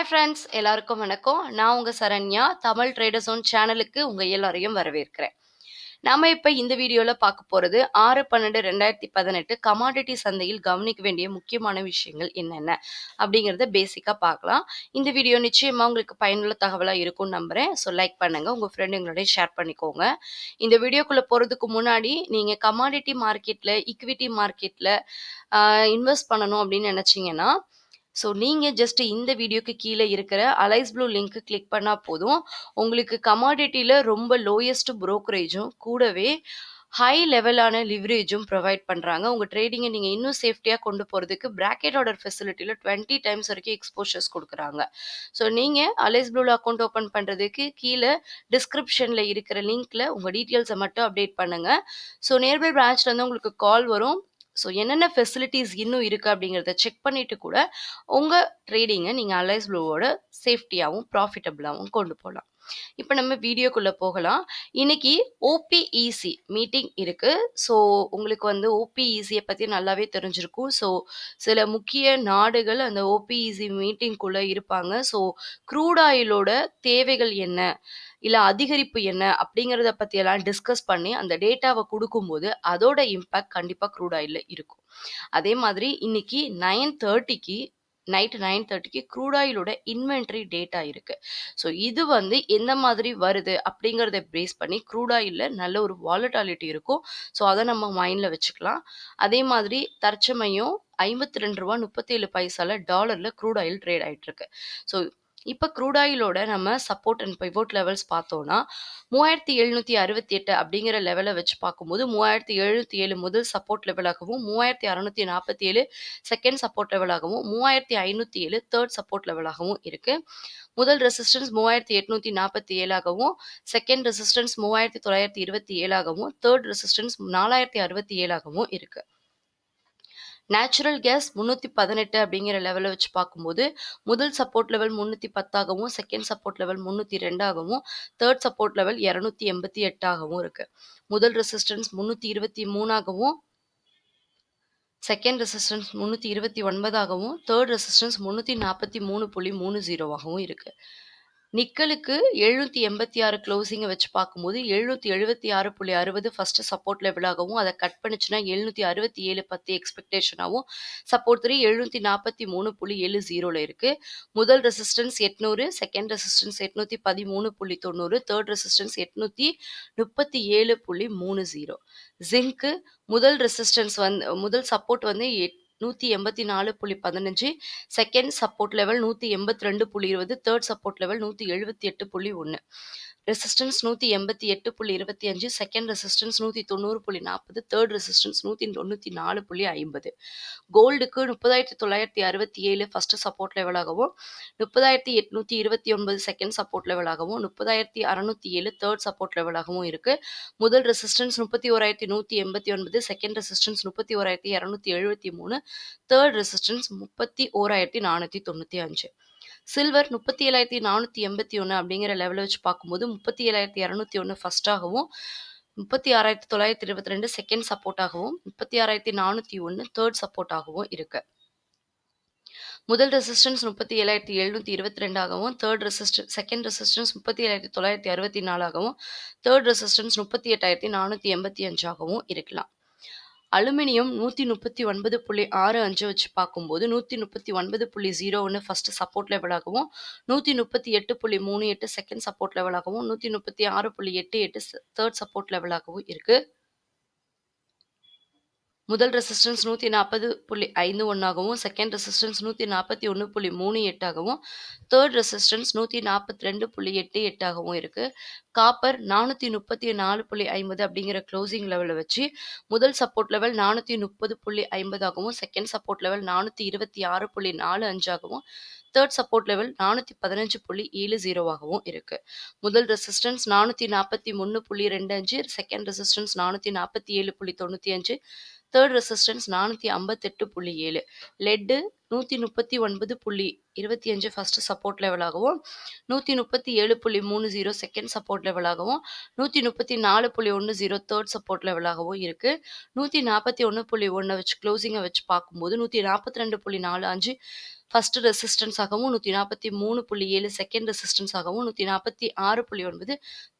hi friends எல்லாருக்கும் வணக்கம் நான் உங்கள் சரண்யா தமிழ் ட்ரேடர்ஸ் ஒன் சேனலுக்கு உங்கள் எல்லோரையும் வரவேற்கிறேன் நம்ம இப்போ இந்த வீடியோவில் பார்க்க போகிறது ஆறு பன்னெண்டு ரெண்டாயிரத்தி பதினெட்டு கமாடிட்டி சந்தையில் கவனிக்க வேண்டிய முக்கியமான விஷயங்கள் என்னென்ன அப்படிங்கிறத பேசிக்காக பார்க்கலாம் இந்த வீடியோ நிச்சயமாக உங்களுக்கு பயனுள்ள தகவலாக இருக்கும்னு நம்புகிறேன் ஸோ லைக் பண்ணுங்கள் உங்கள் ஃப்ரெண்டுங்களோட ஷேர் பண்ணிக்கோங்க இந்த வீடியோக்குள்ளே போகிறதுக்கு முன்னாடி நீங்கள் கமாடிட்டி மார்க்கெட்டில் இக்விட்டி மார்க்கெட்டில் இன்வெஸ்ட் பண்ணணும் அப்படின்னு நினச்சிங்கன்னா ஸோ நீங்கள் ஜஸ்ட் இந்த வீடியோக்கு கீழே இருக்கிற அலைஸ் ப்ளூ லிங்க்கு கிளிக் பண்ணால் போதும் உங்களுக்கு கமாடிட்டியில் ரொம்ப லோயஸ்ட் ப்ரோக்கரேஜும் கூடவே ஹை லெவலான லிவரேஜும் ப்ரொவைட் பண்ணுறாங்க உங்கள் ட்ரேடிங்கை நீங்கள் இன்னும் சேஃப்டியாக கொண்டு போகிறதுக்கு ப்ராக்கெட் ஆர்டர் ஃபெசிலிட்டியில் டுவெண்ட்டி டைம்ஸ் வரைக்கும் எக்ஸ்போஷர்ஸ் கொடுக்குறாங்க ஸோ நீங்கள் அலைஸ் ப்ளூவில் அக்கௌண்ட் ஓப்பன் பண்ணுறதுக்கு கீழே டிஸ்கிரிப்ஷனில் இருக்கிற லிங்க்கில் உங்கள் டீட்டெயில்ஸை மட்டும் அப்டேட் பண்ணுங்கள் ஸோ நியர்பை பிரான்ச்சில் வந்து உங்களுக்கு கால் வரும் ஸோ என்னென்ன ஃபெசிலிட்டிஸ் இன்னும் இருக்குது அப்படிங்கிறத செக் பண்ணிவிட்டு கூட உங்கள் ட்ரேடிங்கை நீங்கள் அலைஸ் ப்ளூவோட சேஃப்டியாகவும் ப்ராஃபிட்டபிளாகவும் கொண்டு போகலாம் இப்போ நம்ம வீடியோக்குள்ளே போகலாம் இன்னைக்கு ஓபிஇசி மீட்டிங் இருக்குது ஸோ உங்களுக்கு வந்து ஓபிஇசியை e பற்றி நல்லாவே தெரிஞ்சிருக்கும் ஸோ சில முக்கிய நாடுகள் அந்த ஓபிஇசி மீட்டிங்குள்ளே e இருப்பாங்க ஸோ குரூடாயிலோட தேவைகள் என்ன இல்லை அதிகரிப்பு என்ன அப்படிங்கிறத பற்றியெல்லாம் டிஸ்கஸ் பண்ணி அந்த டேட்டாவை கொடுக்கும்போது அதோட இம்பேக்ட் கண்டிப்பாக க்ரூட் ஆயிலில் இருக்கும் அதே மாதிரி இன்னைக்கு நைன் தேர்ட்டிக்கு நைட்டு நைன் தேர்ட்டிக்கு க்ரூட் ஆயிலோட இன்வென்ட்ரி டேட்டா இருக்கு ஸோ இது வந்து எந்த மாதிரி வருது அப்படிங்கிறத பேஸ் பண்ணி க்ரூட் ஆயிலில் நல்ல ஒரு வாலட்டாலிட்டி இருக்கும் ஸோ அதை நம்ம மைண்டில் வச்சுக்கலாம் அதே மாதிரி தற்சமயம் ஐம்பத்தி ரெண்டு ரூபா முப்பத்தேழு பைசால டாலரில் க்ரூட் ஆயில் ட்ரேட் ஆயிட்டு இருக்கு ஸோ இப்போ க்ரூடாயிலோட நம்ம சப்போர்ட் அண்ட் பைவோட் லெவல்ஸ் பார்த்தோன்னா மூவாயிரத்தி எழுநூற்றி அறுபத்தி எட்டு அப்படிங்கிற லெவலை வச்சு பார்க்கும்போது மூவாயிரத்தி எழுநூற்றி ஏழு முதல் சப்போர்ட் லெவலாகவும் மூவாயிரத்தி அறநூற்றி நாற்பத்தி ஏழு செகண்ட் சப்போர்ட் லெவலாகவும் மூவாயிரத்தி ஐநூற்றி ஏழு தேர்ட் சப்போர்ட் லெவலாகவும் இருக்குது முதல் ரெசிஸ்டன்ஸ் மூவாயிரத்தி எட்நூற்றி நாற்பத்தி ஏழாகவும் செகண்ட் ரெசிஸ்டன்ஸ் மூவாயிரத்தி தொள்ளாயிரத்தி இருபத்தி ஏழாகவும் தேர்ட் ரெசிஸ்டன்ஸ் நாலாயிரத்தி அறுபத்தி ஏழாகவும் இருக்குது நேச்சுரல் கேஸ் முந்நூற்றி பதினெட்டு அப்படிங்கிற லெவலை வச்சு பார்க்கும்போது முதல் சப்போர்ட் லெவல் முந்நூற்றி பத்தாகவும் செகண்ட் சப்போர்ட் லெவல் முந்நூற்றி ரெண்டாகவும் தேர்ட் சப்போர்ட் லெவல் இரநூத்தி எண்பத்தி எட்டாகவும் இருக்குது முதல் ரெசிஸ்டன்ஸ் முந்நூற்றி இருபத்தி மூணாகவும் செகண்ட் ரெசிஸ்டன்ஸ் முந்நூற்றி இருபத்தி ஒன்பதாகவும் தேர்ட் ரெசிஸ்டன்ஸ் முந்நூற்றி நாற்பத்தி மூணு புள்ளி மூணு ஜீரோவாகவும் இருக்குது நிக்கலுக்கு எழுநூற்றி எண்பத்தி ஆறு க்ளோசிங்கை வச்சு பார்க்கும்போது எழுநூற்றி எழுபத்தி ஆறு புள்ளி அறுபது ஃபஸ்ட்டு சப்போர்ட் லெவலாகவும் அதை கட் பண்ணிச்சுன்னா எழுநூற்றி அறுபத்தி ஏழு பத்து எக்ஸ்பெக்டேஷனாகவும் சப்போர்ட் த்ரீ எழுநூற்றி நாற்பத்தி மூணு புள்ளி ஏழு ஜீரோவில் இருக்குது முதல் ரெசிஸ்டன்ஸ் எட்நூறு செகண்ட் ரெசிஸ்டன்ஸ் எட்நூற்றி பதிமூணு புள்ளி தொண்ணூறு தேர்ட் ரெசிஸ்டன்ஸ் எட்நூற்றி முப்பத்தி ஏழு புள்ளி மூணு ஜீரோ ஜிங்க்கு முதல் ரெசிஸ்டன்ஸ் வந்து முதல் சப்போர்ட் வந்து எட் நூத்தி எண்பத்தி நாலு புள்ளி பதினஞ்சு செகண்ட் சப்போர்ட் லெவல் நூத்தி எண்பத்தி ரெண்டு புள்ளி இருபது தேர்ட் சப்போர்ட் லெவல் நூத்தி எழுபத்தி எட்டு புள்ளி ஒன்னு ரெசிஸ்டன்ஸ் நூற்றி எண்பத்தி எட்டு புள்ளி இருபத்தி அஞ்சு செகண்ட் ரெசிஸ்டன்ஸ் நூற்றி தொண்ணூறு புள்ளி நாற்பது தேர்ட் ரெசிஸ்டன்ஸ் நூற்றி தொண்ணூற்றி நாலு புள்ளி ஐம்பது கோல்டுக்கு முப்பதாயிரத்தி தொள்ளாயிரத்தி அறுபத்தி ஏழு ஃபஸ்ட்டு சப்போர்ட் லெவலாகவும் முப்பதாயிரத்தி எட்நூற்றி இருபத்தி ஒன்பது செகண்ட் சப்போர்ட் லெவலாகவும் முப்பதாயிரத்தி அறநூற்றி ஏழு தேர்ட் சப்போர்ட் லெவலாகவும் இருக்குது முதல் ரெசிஸ்டன்ஸ் முப்பத்தி ஓராயிரத்தி நூற்றி எண்பத்தி ஒன்பது செகண்ட் ரெசிஸ்டன்ஸ் முப்பத்தி ஓராயிரத்தி இரநூத்தி எழுபத்தி மூணு தேர்ட் ரெசிஸ்டன்ஸ் முப்பத்தி ஓராயிரத்தி நானூற்றி தொண்ணூற்றி அஞ்சு சில்வர் முப்பத்தி ஏழாயிரத்தி நானூற்றி எண்பத்தி ஒன்று அப்படிங்கிற லெவலை வச்சு பார்க்கும்போது முப்பத்தி ஏழாயிரத்தி இரநூத்தி ஒன்று ஃபஸ்ட்டாகவும் முப்பத்தி ஆறாயிரத்தி தொள்ளாயிரத்தி இருபத்தி ரெண்டு செகண்ட் சப்போர்ட்டாகவும் முப்பத்தி ஆறாயிரத்தி நானூற்றி ஒன்று தேர்ட் சப்போர்ட்டாகவும் இருக்குது முதல் ரெசிஸ்டன்ஸ் முப்பத்தி ஏழாயிரத்தி எழுநூற்றி இருபத்தி ரெண்டாகவும் தேர்ட் ரெசிஸ்டன்ஸ் செகண்ட் ரெசிஸ்டன்ஸ் முப்பத்தி ஏழாயிரத்தி தொள்ளாயிரத்தி அறுபத்தி நாலாகவும் தேர்ட் ரெசிஸ்டன்ஸ் முப்பத்தி எட்டாயிரத்தி நானூற்றி எண்பத்தி அஞ்சாகவும் இருக்கலாம் அலுமினியம் நூற்றி முப்பத்தி ஒன்பது புள்ளி ஆறு அஞ்சு வச்சு பார்க்கும்போது நூற்றி முப்பத்தி ஒன்பது புள்ளி ஜீரோ ஒன்று ஃபஸ்ட்டு சப்போர்ட் லெவலாகவும் நூற்றி முப்பத்தி எட்டு புள்ளி மூணு எட்டு செகண்ட் சப்போர்ட் லெவலாகவும் நூற்றி முப்பத்தி ஆறு புள்ளி எட்டு எட்டு தேர்ட் சப்போர்ட் லெவலாகவும் இருக்குது முதல் ரெசிஸ்டன்ஸ் நூற்றி நாற்பது புள்ளி ஐந்து ஒன்றாகவும் செகண்ட் ரெசிஸ்டன்ஸ் நூற்றி நாற்பத்தி ஒன்று புள்ளி மூணு எட்டாகவும் தேர்ட் ரெசிஸ்டன்ஸ் நூற்றி நாற்பத்தி ரெண்டு புள்ளி எட்டு எட்டாகவும் இருக்குது காப்பர் நானூற்றி முப்பத்தி நாலு புள்ளி ஐம்பது அப்படிங்கிற க்ளோசிங் லெவலில் வச்சு முதல் சப்போர்ட் லெவல் நானூற்றி முப்பது புள்ளி ஐம்பதாகவும் செகண்ட் சப்போர்ட் லெவல் நானூற்றி இருபத்தி ஆறு புள்ளி நாலு அஞ்சாகவும் தேர்ட் சப்போர்ட் லெவல் நானூத்தி பதினஞ்சு புள்ளி ஏழு ஜீரோவாகவும் இருக்கு முதல் ரெசிஸ்டன்ஸ் நானூத்தி நாற்பத்தி ஒன்று புள்ளி ரெண்டு அஞ்சு செகண்ட் ரெசிஸ்டன்ஸ் நானூத்தி நாற்பத்தி ஏழு புள்ளி தொண்ணூத்தி அஞ்சு தேர்ட் ரெசிஸ்டன்ஸ் ஐம்பத்தி ஐம்பத்தெட்டு புள்ளி ஏழு லெட்டு நூற்றி முப்பத்தி ஒன்பது புள்ளி இருபத்தி அஞ்சு ஃபஸ்ட்டு சப்போர்ட் லெவலாகவும் நூற்றி முப்பத்தி ஏழு புள்ளி மூணு ஜீரோ செகண்ட் சப்போர்ட் லெவலாகவும் நூற்றி முப்பத்தி நாலு புள்ளி ஒன்று ஜீரோ தேர்ட் சப்போர்ட் லெவலாகவும் இருக்குது நூற்றி நாற்பத்தி ஒன்று புள்ளி ஒன்றை வச்சு க்ளோசிங்கை வச்சு பார்க்கும்போது நூற்றி நாற்பத்தி ரெண்டு புள்ளி நாலு அஞ்சு ஃபஸ்ட்டு ரெசிஸ்டன்ஸாகவும் நூற்றி நாற்பத்தி மூணு புள்ளி ஏழு செகண்ட் ரெசிஸ்டன்ஸாகவும் நூற்றி நாற்பத்தி ஆறு புள்ளி ஒன்பது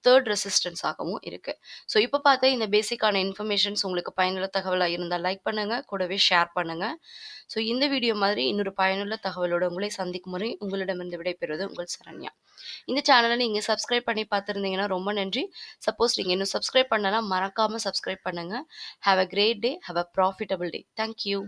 தேர்ட் ரெசிஸ்டன்ஸாகவும் இருக்குது ஸோ இப்போ பார்த்தா இந்த பேசிக்கான இன்ஃபர்மேஷன்ஸ் உங்களுக்கு பயனுள்ள தகவலாக இருந்தால் லைக் பண்ணுங்கள் கூடவே ஷேர் பண்ணுங்கள் ஸோ இந்த வீடியோ மாதிரி மாதிரி இன்னொரு பயனுள்ள தகவலோடு உங்களை சந்திக்கும் முறை உங்களிடமிருந்து விடைபெறுவது உங்கள் சரண்யா இந்த சேனலை நீங்கள் சப்ஸ்கிரைப் பண்ணி பார்த்துருந்தீங்கன்னா ரொம்ப நன்றி சப்போஸ் நீங்கள் இன்னும் சப்ஸ்கிரைப் பண்ணலாம் மறக்காமல் சப்ஸ்கிரைப் பண்ணுங்கள் have a great day have a profitable day thank you